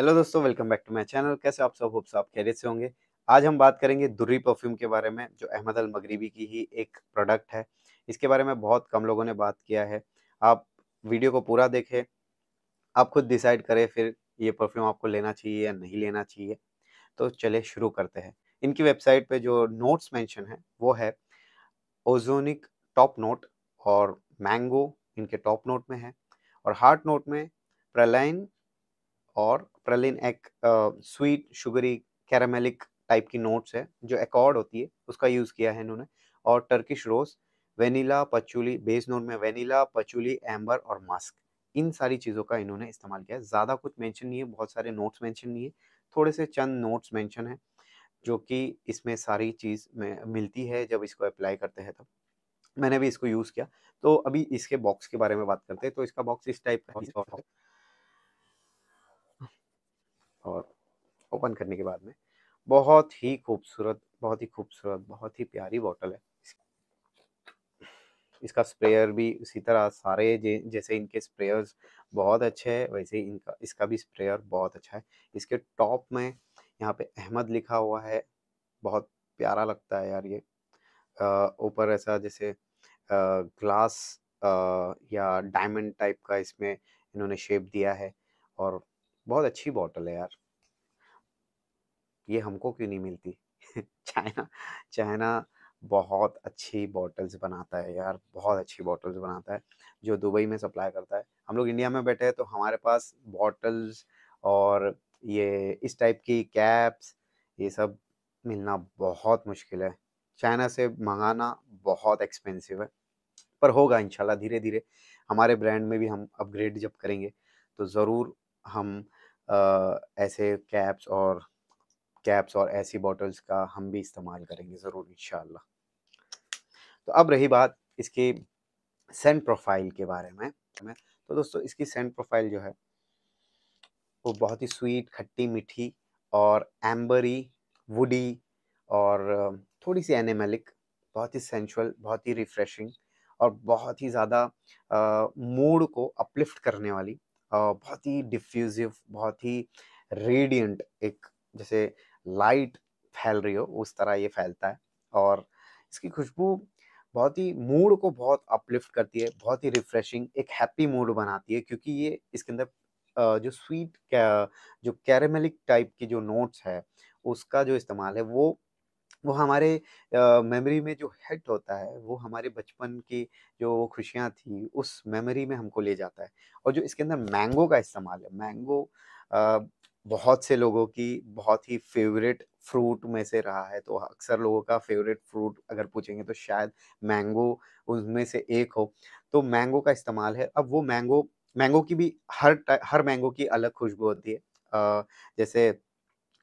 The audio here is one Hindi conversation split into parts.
हेलो दोस्तों welcome back to my channel कैसे आप सब होप्स आप खैरियत से होंगे आज हम बात करेंगे दुर्री परफ्यूम के बारे में जो अहमद अल मगरीबी की ही एक प्रोडक्ट है इसके बारे में बहुत कम लोगों ने बात किया है आप वीडियो को पूरा देखें आप खुद डिसाइड करें फिर ये परफ्यूम आपको लेना चाहिए या नहीं लेना चाहिए तो चले शुरू करते हैं इनकी वेबसाइट पर जो नोट्स मैंशन है वो है ओजोनिक टॉप नोट और मैंगो इनके टॉप नोट में है और हार्ट नोट में प्रलाइन और प्रलिन एक स्वीट शुगरी कैरामेलिक टाइप की नोट्स है जो एकॉर्ड होती है उसका यूज़ किया है इन्होंने और Turkish rose vanilla patchouli base note में वेनीला पचूली एम्बर और मस्क इन सारी चीज़ों का इन्होंने इस्तेमाल किया है ज़्यादा कुछ मेंशन नहीं है बहुत सारे नोट्स मेंशन नहीं है थोड़े से चंद नोट्स मेंशन है जो कि इसमें सारी चीज़ में मिलती है जब इसको अप्लाई करते हैं तब मैंने भी इसको यूज़ किया तो अभी इसके बॉक्स के बारे में बात करते हैं तो इसका बॉक्स इस टाइप का और ओपन करने के बाद में बहुत ही खूबसूरत बहुत ही खूबसूरत बहुत ही प्यारी बॉटल है इसका स्प्रेयर भी इसी तरह सारे जैसे इनके स्प्रेयर्स बहुत अच्छे हैं वैसे ही इनका इसका भी स्प्रेयर बहुत अच्छा है इसके टॉप में यहाँ पे अहमद लिखा हुआ है बहुत प्यारा लगता है यार ये ऊपर ऐसा जैसे ग्लास या डायमंड टाइप का इसमें इन्होंने शेप दिया है और बहुत अच्छी बॉटल है यार ये हमको क्यों नहीं मिलती चाइना चाइना बहुत अच्छी बॉटल्स बनाता है यार बहुत अच्छी बॉटल्स बनाता है जो दुबई में सप्लाई करता है हम लोग इंडिया में बैठे हैं तो हमारे पास बॉटल्स और ये इस टाइप की कैप्स ये सब मिलना बहुत मुश्किल है चाइना से मंगाना बहुत एक्सपेंसिव है पर होगा इंशाल्लाह धीरे धीरे हमारे ब्रांड में भी हम अपग्रेड जब करेंगे तो ज़रूर हम आ, ऐसे कैप्स और कैप्स और ऐसी बॉटल्स का हम भी इस्तेमाल करेंगे ज़रूर इन तो अब रही बात इसकी सेंट प्रोफाइल के बारे में तो दोस्तों इसकी सेंट प्रोफाइल जो है वो बहुत ही स्वीट खट्टी मीठी और एम्बरी वुडी और थोड़ी सी एनिमेलिक बहुत ही सेंशुअल बहुत ही रिफ्रेशिंग और बहुत ही ज़्यादा मूड को अपलिफ्ट करने वाली बहुत ही डिफ्यूजिव बहुत ही रेडियंट एक जैसे लाइट फैल रही हो उस तरह ये फैलता है और इसकी खुशबू बहुत ही मूड को बहुत अपलिफ्ट करती है बहुत ही रिफ्रेशिंग एक हैप्पी मूड बनाती है क्योंकि ये इसके अंदर जो स्वीट जो कैरेमेलिक टाइप की जो नोट्स है उसका जो इस्तेमाल है वो वो हमारे मेमोरी में जो हिट होता है वो हमारे बचपन की जो खुशियाँ थी उस मेमोरी में हमको ले जाता है और जो इसके अंदर मैंगो का इस्तेमाल है मैंगो बहुत से लोगों की बहुत ही फेवरेट फ्रूट में से रहा है तो अक्सर लोगों का फेवरेट फ्रूट अगर पूछेंगे तो शायद मैंगो उनमें से एक हो तो मैंगो का इस्तेमाल है अब वो मैंगो मैंगो की भी हर हर मैंगो की अलग खुशबू होती है आ, जैसे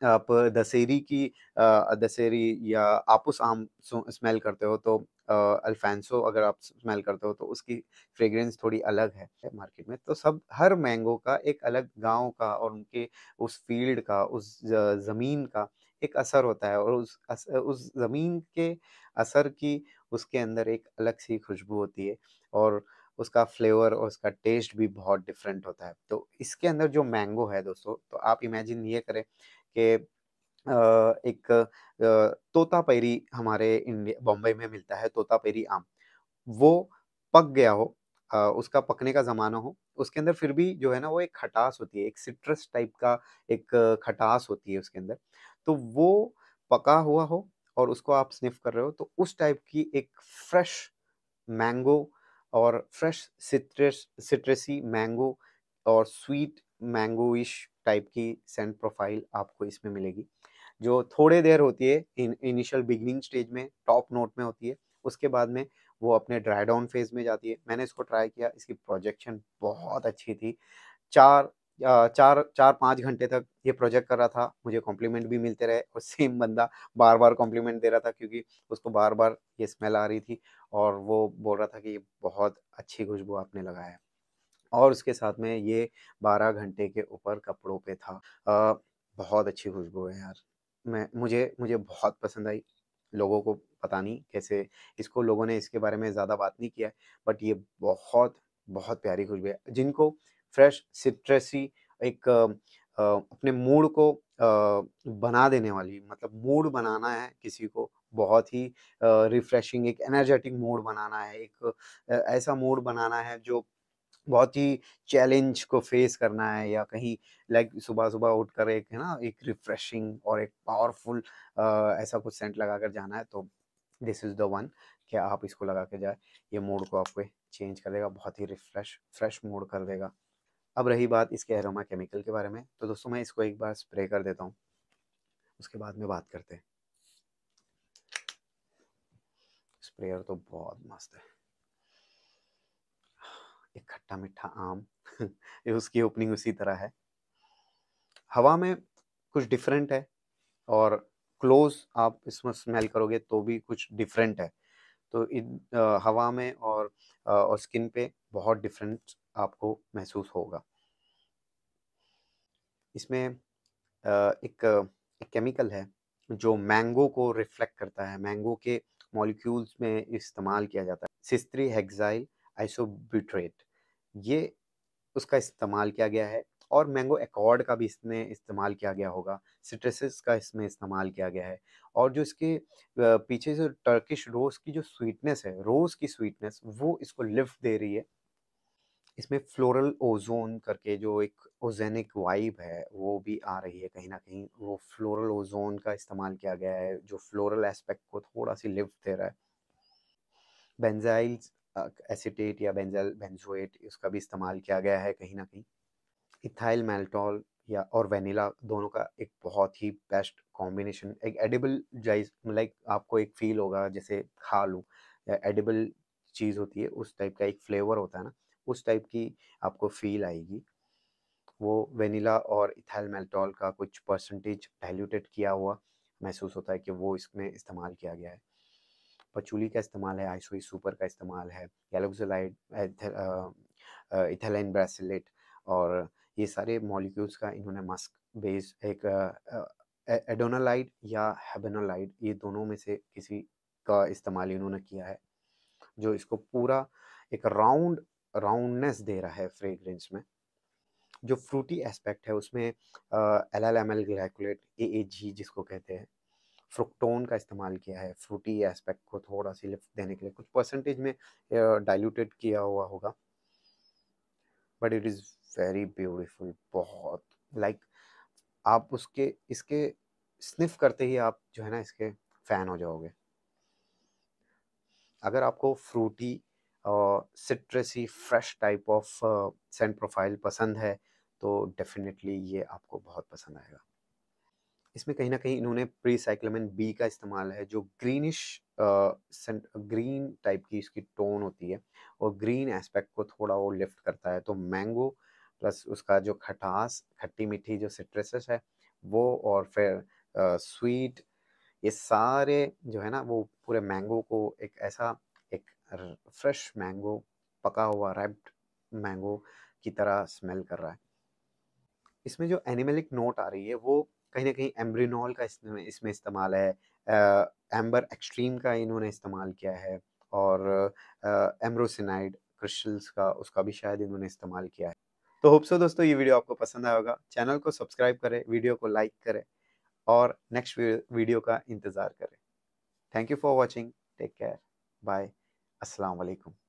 आप दशहरी की दशहरी या आपस आम स्मेल करते हो तो अल्फेंसो अगर आप स्मेल करते हो तो उसकी फ्रेग्रेंस थोड़ी अलग है मार्केट में तो सब हर मैंगो का एक अलग गांव का और उनके उस फील्ड का उस ज़मीन का एक असर होता है और उस अस, उस ज़मीन के असर की उसके अंदर एक अलग सी खुशबू होती है और उसका फ्लेवर और उसका टेस्ट भी बहुत डिफरेंट होता है तो इसके अंदर जो मैंगो है दोस्तों तो आप इमेजिन ये करें के एक पैरी हमारे इंडिया बॉम्बे में मिलता है पैरी आम वो पक गया हो उसका पकने का ज़माना हो उसके अंदर फिर भी जो है ना वो एक खटास होती है एक सिट्रस टाइप का एक खटास होती है उसके अंदर तो वो पका हुआ हो और उसको आप स्निफ कर रहे हो तो उस टाइप की एक फ्रेश मैंगो और फ्रेश सिट्रस सिट्रसी मैंगो और स्वीट मैंगोइश टाइप की सेंट प्रोफाइल आपको इसमें मिलेगी जो थोड़े देर होती है इन इनिशियल बिगनिंग स्टेज में टॉप नोट में होती है उसके बाद में वो अपने ड्राई डाउन फेज में जाती है मैंने इसको ट्राई किया इसकी प्रोजेक्शन बहुत अच्छी थी चार चार चार पाँच घंटे तक ये प्रोजेक्ट कर रहा था मुझे कॉम्प्लीमेंट भी मिलते रहे और सेम बंदा बार बार कॉम्प्लीमेंट दे रहा था क्योंकि उसको बार बार ये स्मेल आ रही थी और वो बोल रहा था कि ये बहुत अच्छी खुशबू आपने लगाया है और उसके साथ में ये बारह घंटे के ऊपर कपड़ों पे था आ, बहुत अच्छी खुशबू है यार मैं मुझे मुझे बहुत पसंद आई लोगों को पता नहीं कैसे इसको लोगों ने इसके बारे में ज़्यादा बात नहीं किया है बट ये बहुत बहुत प्यारी खुशबू है जिनको फ्रेश सिट्रेसी एक आ, अपने मूड को आ, बना देने वाली मतलब मूड बनाना है किसी को बहुत ही रिफ्रेशिंग एक एनर्जेटिक मूड बनाना है एक ऐसा मूड बनाना है जो बहुत ही चैलेंज को फेस करना है या कहीं लाइक सुबह सुबह उठ कर एक है ना एक रिफ्रेशिंग और एक पावरफुल ऐसा कुछ सेंट लगा कर जाना है तो दिस इज़ द वन कि आप इसको लगा के जाए ये मूड को आपको चेंज कर देगा बहुत ही रिफ्रेश फ्रेश मूड कर देगा अब रही बात इसके एरोमा केमिकल के बारे में तो दोस्तों मैं इसको एक बार स्प्रे कर देता हूँ उसके बाद में बात करते हैं स्प्रेयर तो बहुत मस्त है एक खट्टा मीठा आम ये उसकी ओपनिंग उसी तरह है हवा में कुछ डिफरेंट है और क्लोज आप इसमें स्मेल करोगे तो भी कुछ डिफरेंट है तो इन हवा में और और स्किन पे बहुत डिफरेंट आपको महसूस होगा इसमें एक, एक केमिकल है जो मैंगो को रिफ्लेक्ट करता है मैंगो के मॉलिक्यूल्स में इस्तेमाल किया जाता है सिस्त्री हेक्साइल आइसोब्यूट्रेट ये उसका इस्तेमाल किया गया है और मैंगो एकॉर्ड का भी इसमें इस्तेमाल किया गया होगा सिट्रसेस का इसमें इस्तेमाल किया गया है और जो इसके पीछे जो टर्किश रोज़ की जो स्वीटनेस है रोज़ की स्वीटनेस वो इसको लिफ्ट दे रही है इसमें फ्लोरल ओजोन करके जो एक ओजेनिक वाइब है वो भी आ रही है कहीं ना कहीं वो फ्लोरल ओजोन का इस्तेमाल किया गया है जो फ्लोरल एस्पेक्ट को थोड़ा सी लिफ्ट दे रहा है बेंजाइल्स एसिटेट या बेंजल बेंजोएट उसका भी इस्तेमाल किया गया है कहीं ना कहीं इथाइल मेल्टोल या और वेनिला दोनों का एक बहुत ही बेस्ट कॉम्बिनेशन एक एडिबल जाइज लाइक आपको एक फील होगा जैसे खा लूँ या एडिबल चीज़ होती है उस टाइप का एक फ्लेवर होता है ना उस टाइप की आपको फील आएगी वो वेनिला और इथाइल मेल्टोल का कुछ परसेंटेज डाइल्यूटेड किया हुआ महसूस होता है कि वो इसमें इस्तेमाल किया गया है पचुली का इस्तेमाल है आइसोई सुपर का इस्तेमाल है गैलोक्सोलाइड इथेलाइन ब्रेसलेट और ये सारे मॉलिक्यूल्स का इन्होंने मस्क बेस एक एडोनालाइड या हेबेनोलाइड ये दोनों में से किसी का इस्तेमाल इन्होंने किया है जो इसको पूरा एक राउंड राउंडनेस दे रहा है फ्रेग्रेंस में जो फ्रूटी एस्पेक्ट है उसमें L L M L glycolate A A G जिसको कहते हैं फ्रुक्टोन का इस्तेमाल किया है फ्रूटी एस्पेक्ट को थोड़ा सी लिफ्ट देने के लिए कुछ परसेंटेज में डाइल्यूटेड किया हुआ होगा but it is very beautiful बहुत लाइक like, आप उसके इसके स्निफ करते ही आप जो है ना इसके फ़ैन हो जाओगे अगर आपको फ्रूटी और citrusy fresh type of scent profile पसंद है तो डेफिनेटली ये आपको बहुत पसंद आएगा इसमें कहीं ना कहीं इन्होंने प्री साइक्लमिन बी का इस्तेमाल है जो ग्रीनिश ग्रीन टाइप की इसकी टोन होती है और ग्रीन एस्पेक्ट को थोड़ा वो लिफ्ट करता है तो मैंगो प्लस उसका जो खटास खट्टी मीठी जो सिट्रसेस है वो और फिर स्वीट ये सारे जो है ना वो पूरे मैंगो को एक ऐसा एक फ्रेश मैंगो पका हुआ रैप्ड मैंगो की तरह स्मेल कर रहा है इसमें जो एनिमलिक नोट आ रही है वो कहीं ना कहीं एम्ब्रिनॉल का इसमें इसमें इस्तेमाल है एम्बर एक्सट्रीम का इन्होंने इस्तेमाल किया है और एम्ब्रोसिनाइड क्रिस्टल्स का उसका भी शायद इन्होंने इस्तेमाल किया है तो होप्सो दोस्तों ये वीडियो आपको पसंद आया होगा चैनल को सब्सक्राइब करें वीडियो को लाइक करें और नेक्स्ट वीडियो का इंतज़ार करें thank you for watching take care bye असलकुम